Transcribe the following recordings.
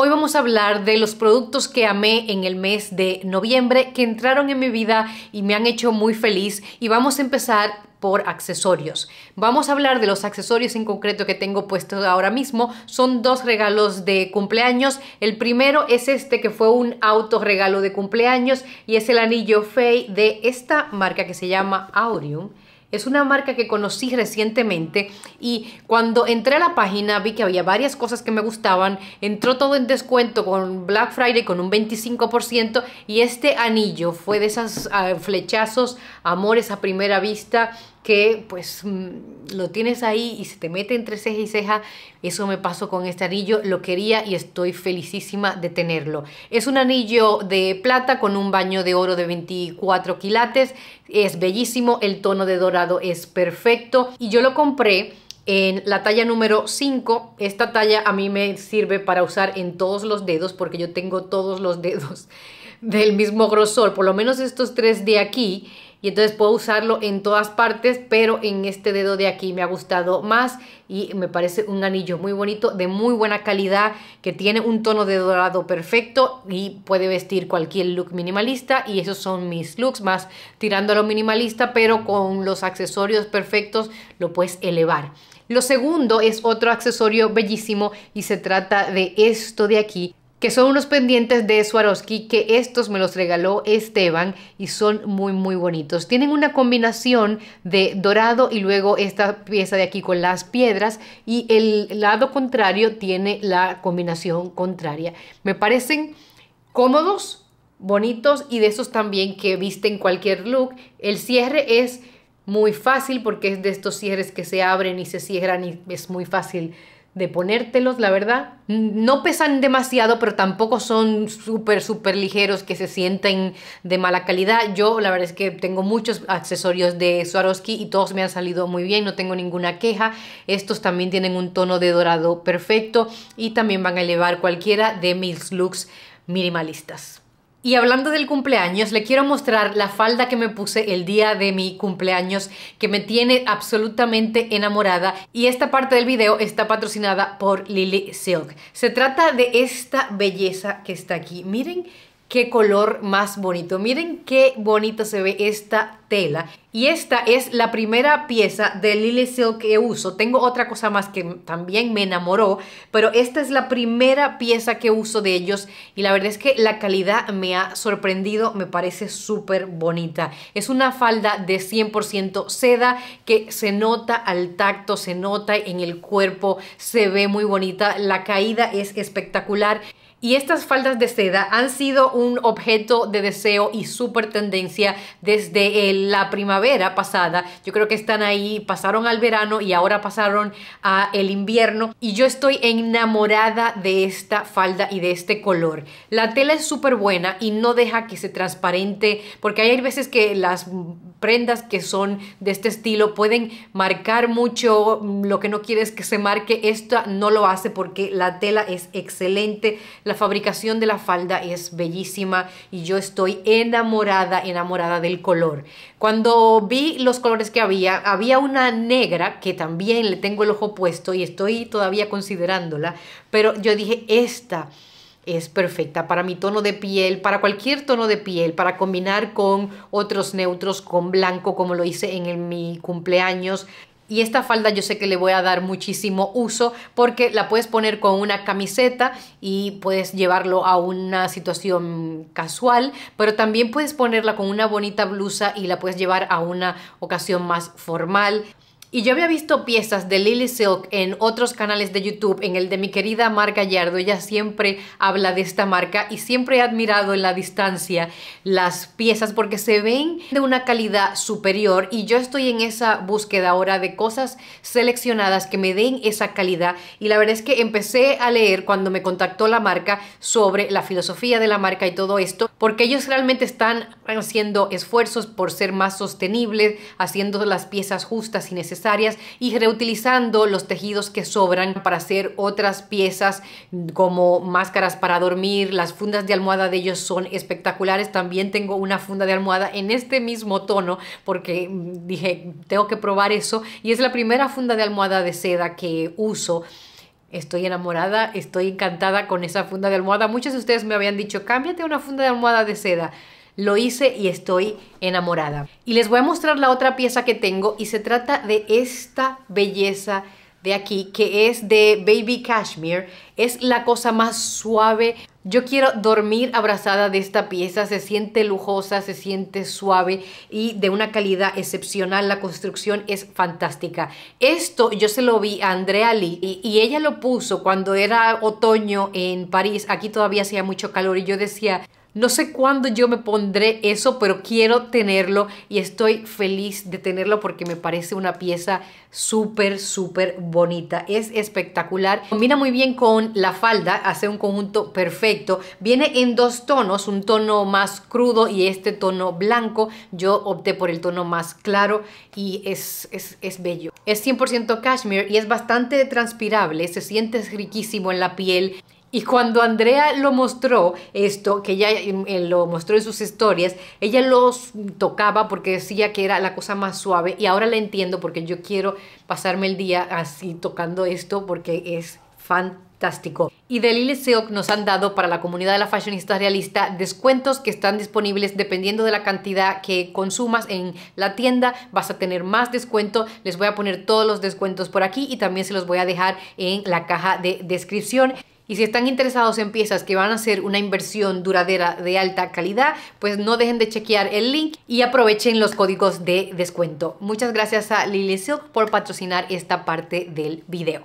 Hoy vamos a hablar de los productos que amé en el mes de noviembre, que entraron en mi vida y me han hecho muy feliz. Y vamos a empezar por accesorios. Vamos a hablar de los accesorios en concreto que tengo puestos ahora mismo. Son dos regalos de cumpleaños. El primero es este que fue un auto regalo de cumpleaños y es el anillo Fey de esta marca que se llama Aureum. Es una marca que conocí recientemente y cuando entré a la página vi que había varias cosas que me gustaban. Entró todo en descuento con Black Friday con un 25% y este anillo fue de esos ah, flechazos, amores a primera vista que pues mm, lo tienes ahí y se te mete entre ceja y ceja. Eso me pasó con este anillo, lo quería y estoy felicísima de tenerlo. Es un anillo de plata con un baño de oro de 24 quilates, es bellísimo, el tono de dorado es perfecto y yo lo compré en la talla número 5. Esta talla a mí me sirve para usar en todos los dedos porque yo tengo todos los dedos del mismo grosor, por lo menos estos tres de aquí y entonces puedo usarlo en todas partes, pero en este dedo de aquí me ha gustado más y me parece un anillo muy bonito, de muy buena calidad, que tiene un tono de dorado perfecto y puede vestir cualquier look minimalista y esos son mis looks, más tirando a lo minimalista, pero con los accesorios perfectos lo puedes elevar. Lo segundo es otro accesorio bellísimo y se trata de esto de aquí que son unos pendientes de Swarovski que estos me los regaló Esteban y son muy muy bonitos. Tienen una combinación de dorado y luego esta pieza de aquí con las piedras y el lado contrario tiene la combinación contraria. Me parecen cómodos, bonitos y de esos también que visten cualquier look. El cierre es muy fácil porque es de estos cierres que se abren y se cierran y es muy fácil de ponértelos, la verdad. No pesan demasiado, pero tampoco son súper, súper ligeros que se sienten de mala calidad. Yo la verdad es que tengo muchos accesorios de Swarovski y todos me han salido muy bien, no tengo ninguna queja. Estos también tienen un tono de dorado perfecto y también van a elevar cualquiera de mis looks minimalistas. Y hablando del cumpleaños, le quiero mostrar la falda que me puse el día de mi cumpleaños que me tiene absolutamente enamorada y esta parte del video está patrocinada por Lily Silk. Se trata de esta belleza que está aquí. Miren qué color más bonito. Miren qué bonita se ve esta tela. Y esta es la primera pieza de Lily Silk que uso. Tengo otra cosa más que también me enamoró, pero esta es la primera pieza que uso de ellos y la verdad es que la calidad me ha sorprendido, me parece súper bonita. Es una falda de 100% seda que se nota al tacto, se nota en el cuerpo, se ve muy bonita, la caída es espectacular. Y estas faldas de seda han sido un objeto de deseo y súper tendencia desde eh, la primavera pasada. Yo creo que están ahí, pasaron al verano y ahora pasaron al el invierno. Y yo estoy enamorada de esta falda y de este color. La tela es súper buena y no deja que se transparente, porque hay veces que las prendas que son de este estilo pueden marcar mucho mm, lo que no quieres que se marque. Esta no lo hace porque la tela es excelente, la fabricación de la falda es bellísima y yo estoy enamorada, enamorada del color. Cuando vi los colores que había, había una negra que también le tengo el ojo puesto y estoy todavía considerándola, pero yo dije, esta es perfecta para mi tono de piel, para cualquier tono de piel, para combinar con otros neutros, con blanco, como lo hice en mi cumpleaños. Y esta falda yo sé que le voy a dar muchísimo uso porque la puedes poner con una camiseta y puedes llevarlo a una situación casual, pero también puedes ponerla con una bonita blusa y la puedes llevar a una ocasión más formal. Y yo había visto piezas de Lily Silk en otros canales de YouTube, en el de mi querida Marca Gallardo, ella siempre habla de esta marca y siempre he admirado en la distancia las piezas porque se ven de una calidad superior y yo estoy en esa búsqueda ahora de cosas seleccionadas que me den esa calidad y la verdad es que empecé a leer cuando me contactó la marca sobre la filosofía de la marca y todo esto porque ellos realmente están haciendo esfuerzos por ser más sostenibles, haciendo las piezas justas y necesarias y reutilizando los tejidos que sobran para hacer otras piezas como máscaras para dormir, las fundas de almohada de ellos son espectaculares, también tengo una funda de almohada en este mismo tono porque mm, dije tengo que probar eso y es la primera funda de almohada de seda que uso Estoy enamorada, estoy encantada con esa funda de almohada. Muchos de ustedes me habían dicho, cámbiate una funda de almohada de seda. Lo hice y estoy enamorada. Y les voy a mostrar la otra pieza que tengo y se trata de esta belleza de aquí que es de Baby Cashmere. Es la cosa más suave. Yo quiero dormir abrazada de esta pieza. Se siente lujosa, se siente suave y de una calidad excepcional. La construcción es fantástica. Esto yo se lo vi a Andrea Lee y, ella lo puso cuando era otoño en París. Aquí todavía hacía mucho calor y yo decía, no sé cuándo yo me pondré eso, pero quiero tenerlo y estoy feliz de tenerlo porque me parece una pieza súper, súper bonita. Es espectacular. Combina muy bien con la falda, hace un conjunto perfecto. Viene en dos tonos, un tono más crudo y este tono blanco. Yo opté por el tono más claro y es, es, es bello. Es 100% cashmere y es bastante transpirable, se siente riquísimo en la piel. Y cuando Andrea lo mostró, esto, que ella eh, eh, lo mostró en sus historias, ella los tocaba porque decía que era la cosa más suave y ahora la entiendo porque yo quiero pasarme el día así tocando esto porque es fantástico. Y de Lille Seok nos han dado para la comunidad de la fashionista realista descuentos que están disponibles dependiendo de la cantidad que consumas en la tienda. Vas a tener más descuento. Les voy a poner todos los descuentos por aquí y también se los voy a dejar en la caja de descripción. Y si están interesados en piezas que van a ser una inversión duradera de alta calidad, pues no dejen de chequear el link y aprovechen los códigos de descuento. Muchas gracias a Lily por patrocinar esta parte del video.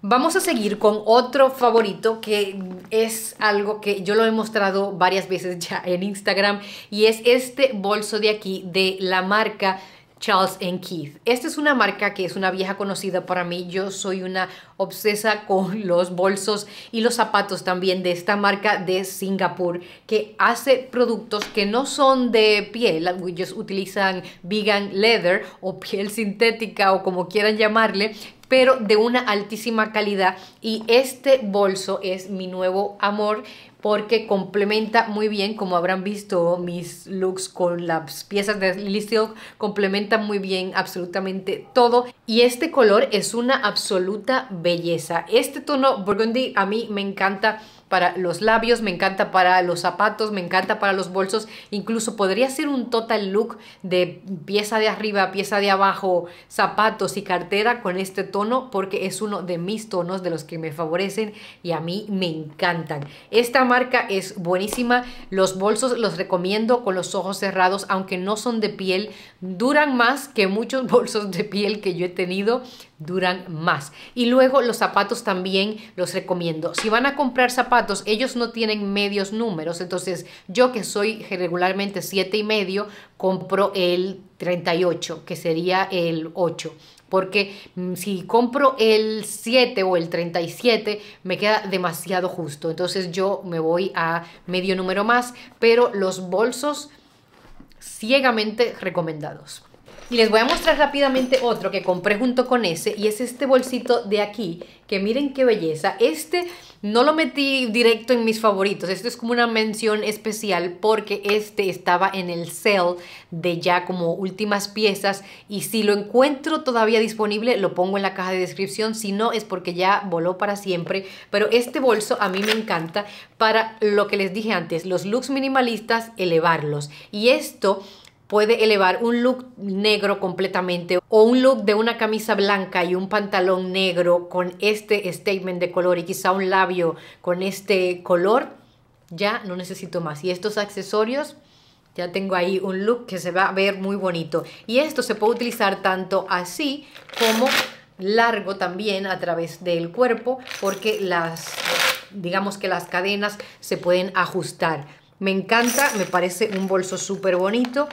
Vamos a seguir con otro favorito que es algo que yo lo he mostrado varias veces ya en Instagram y es este bolso de aquí de la marca Charles Keith. Esta es una marca que es una vieja conocida para mí. Yo soy una obsesa con los bolsos y los zapatos también de esta marca de Singapur que hace productos que no son de piel. Ellos utilizan vegan leather o piel sintética o como quieran llamarle pero de una altísima calidad y este bolso es mi nuevo amor porque complementa muy bien, como habrán visto mis looks con las piezas de Lily Silk, complementa muy bien absolutamente todo y este color es una absoluta belleza. Este tono burgundy a mí me encanta para los labios, me encanta para los zapatos, me encanta para los bolsos. Incluso podría ser un total look de pieza de arriba, pieza de abajo, zapatos y cartera con este tono porque es uno de mis tonos de los que me favorecen y a mí me encantan. Esta marca es buenísima. Los bolsos los recomiendo con los ojos cerrados, aunque no son de piel, duran más que muchos bolsos de piel que yo he tenido duran más. Y luego los zapatos también los recomiendo. Si van a comprar zapatos, ellos no tienen medios números. Entonces yo que soy regularmente 7 y medio, compro el 38, que sería el 8. Porque mm, si compro el 7 o el 37, me queda demasiado justo. Entonces yo me voy a medio número más, pero los bolsos ciegamente recomendados. Y les voy a mostrar rápidamente otro que compré junto con ese y es este bolsito de aquí, que miren qué belleza. Este no lo metí directo en mis favoritos, esto es como una mención especial porque este estaba en el sale de ya como últimas piezas y si lo encuentro todavía disponible lo pongo en la caja de descripción, si no es porque ya voló para siempre, pero este bolso a mí me encanta para lo que les dije antes, los looks minimalistas elevarlos y esto puede elevar un look negro completamente o un look de una camisa blanca y un pantalón negro con este statement de color y quizá un labio con este color, ya no necesito más. Y estos accesorios, ya tengo ahí un look que se va a ver muy bonito. Y esto se puede utilizar tanto así como largo también a través del cuerpo porque las, digamos que las cadenas se pueden ajustar. Me encanta, me parece un bolso súper bonito.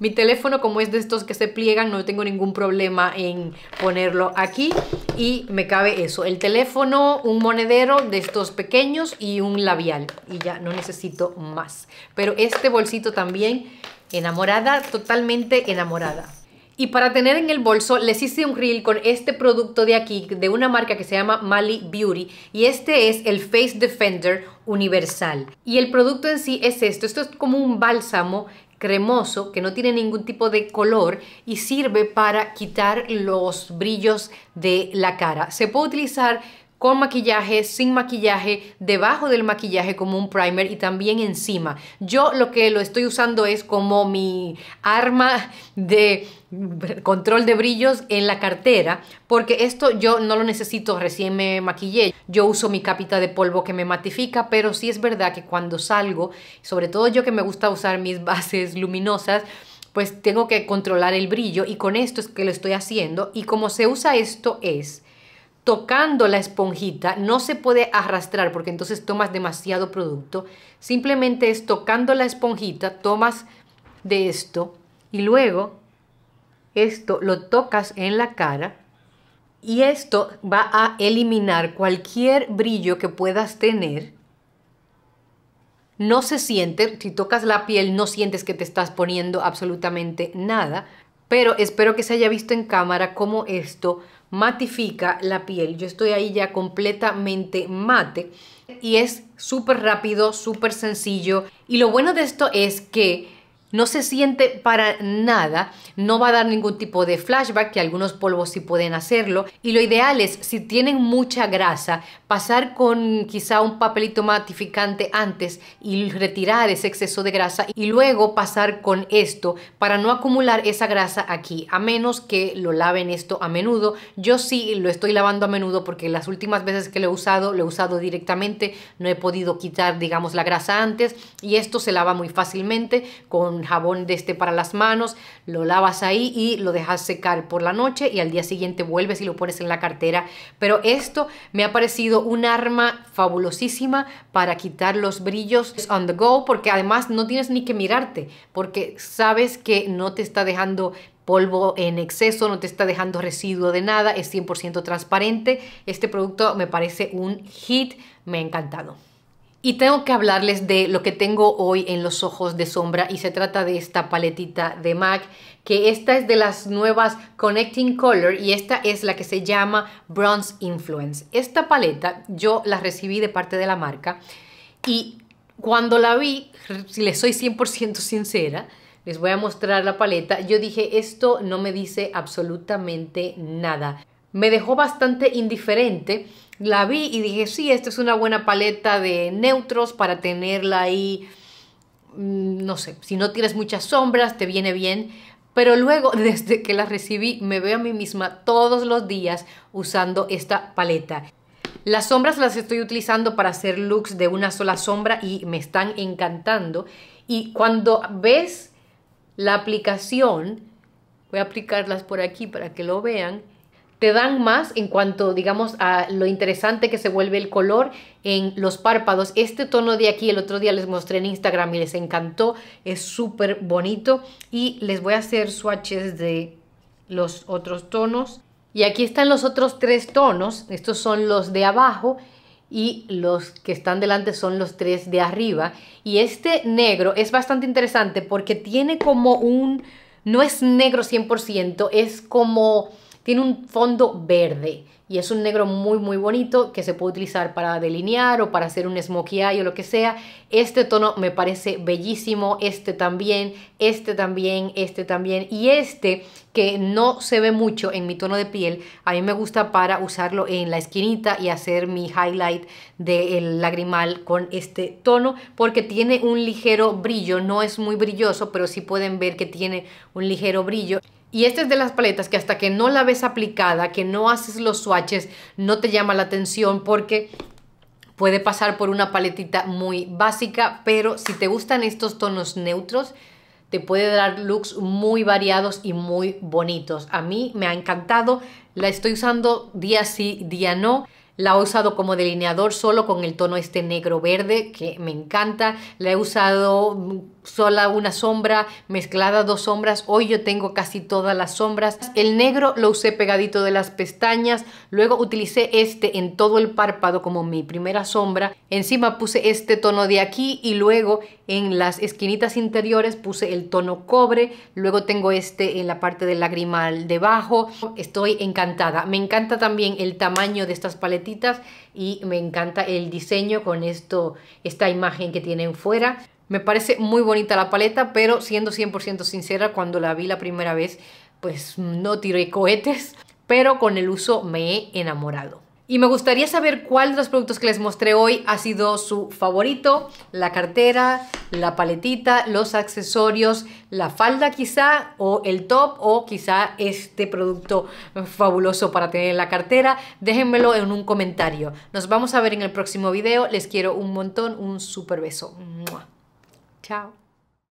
Mi teléfono como es de estos que se pliegan, no tengo ningún problema en ponerlo aquí y me cabe eso, el teléfono, un monedero de estos pequeños y un labial y ya no necesito más. Pero este bolsito también, enamorada, totalmente enamorada. Y para tener en el bolso les hice un reel con este producto de aquí de una marca que se llama Mali Beauty y este es el Face Defender Universal. Y el producto en sí es esto, esto es como un bálsamo cremoso que no tiene ningún tipo de color y sirve para quitar los brillos de la cara. Se puede utilizar con maquillaje, sin maquillaje, debajo del maquillaje como un primer y también encima. Yo lo que lo estoy usando es como mi arma de control de brillos en la cartera porque esto yo no lo necesito recién me maquillé yo uso mi capita de polvo que me matifica pero sí es verdad que cuando salgo sobre todo yo que me gusta usar mis bases luminosas pues tengo que controlar el brillo y con esto es que lo estoy haciendo y como se usa esto es tocando la esponjita, no se puede arrastrar porque entonces tomas demasiado producto. Simplemente es tocando la esponjita, tomas de esto y luego esto lo tocas en la cara y esto va a eliminar cualquier brillo que puedas tener. No se siente, si tocas la piel no sientes que te estás poniendo absolutamente nada, pero espero que se haya visto en cámara cómo esto matifica la piel. Yo estoy ahí ya completamente mate y es súper rápido, súper sencillo. Y lo bueno de esto es que no se siente para nada, no va a dar ningún tipo de flashback, que algunos polvos sí pueden hacerlo. Y lo ideal es, si tienen mucha grasa, pasar con quizá un papelito matificante antes y retirar ese exceso de grasa y luego pasar con esto para no acumular esa grasa aquí, a menos que lo laven esto a menudo. Yo sí lo estoy lavando a menudo porque las últimas veces que lo he usado, lo he usado directamente, no he podido quitar, digamos, la grasa antes y esto se lava muy fácilmente con jabón de este para las manos, lo lavas ahí y lo dejas secar por la noche y al día siguiente vuelves y lo pones en la cartera. Pero esto me ha parecido un arma fabulosísima para quitar los brillos on the go porque además no tienes ni que mirarte porque sabes que no te está dejando polvo en exceso, no te está dejando residuo de nada, es 100% transparente. Este producto me parece un hit, me ha encantado. Y tengo que hablarles de lo que tengo hoy en los ojos de sombra y se trata de esta paletita de MAC que esta es de las nuevas Connecting Color y esta es la que se llama Bronze Influence. Esta paleta yo la recibí de parte de la marca y cuando la vi, si les soy 100% sincera, les voy a mostrar la paleta, yo dije esto no me dice absolutamente nada me dejó bastante indiferente. La vi y dije, sí, esta es una buena paleta de neutros para tenerla ahí, mm, no sé, si no tienes muchas sombras, te viene bien. Pero luego, desde que la recibí, me veo a mí misma todos los días usando esta paleta. Las sombras las estoy utilizando para hacer looks de una sola sombra y me están encantando. Y cuando ves la aplicación, voy a aplicarlas por aquí para que lo vean, te dan más en cuanto, digamos, a lo interesante que se vuelve el color en los párpados. Este tono de aquí el otro día les mostré en Instagram y les encantó, es súper bonito y les voy a hacer swatches de los otros tonos. Y aquí están los otros tres tonos, estos son los de abajo y los que están delante son los tres de arriba. Y este negro es bastante interesante porque tiene como un... no es negro 100%, es como tiene un fondo verde y es un negro muy muy bonito que se puede utilizar para delinear o para hacer un smokey eye o lo que sea. Este tono me parece bellísimo, este también, este también, este también y este que no se ve mucho en mi tono de piel, a mí me gusta para usarlo en la esquinita y hacer mi highlight del lagrimal con este tono porque tiene un ligero brillo, no es muy brilloso pero sí pueden ver que tiene un ligero brillo. Y esta es de las paletas que hasta que no la ves aplicada, que no haces los swatches, no te llama la atención porque puede pasar por una paletita muy básica, pero si te gustan estos tonos neutros, te puede dar looks muy variados y muy bonitos. A mí me ha encantado, la estoy usando día sí, día no. La he usado como delineador solo con el tono este negro verde que me encanta. La he usado sola una sombra, mezclada dos sombras, hoy yo tengo casi todas las sombras. El negro lo usé pegadito de las pestañas, luego utilicé este en todo el párpado como mi primera sombra, encima puse este tono de aquí y luego en las esquinitas interiores puse el tono cobre, luego tengo este en la parte del lagrimal debajo, estoy encantada. Me encanta también el tamaño de estas paletitas y me encanta el diseño con esto, esta imagen que tienen fuera. Me parece muy bonita la paleta, pero siendo 100% sincera, cuando la vi la primera vez, pues no tiré cohetes, pero con el uso me he enamorado. Y me gustaría saber cuál de los productos que les mostré hoy ha sido su favorito, la cartera, la paletita, los accesorios, la falda quizá, o el top, o quizá este producto fabuloso para tener en la cartera. Déjenmelo en un comentario. Nos vamos a ver en el próximo video. Les quiero un montón, un super beso. Tchau!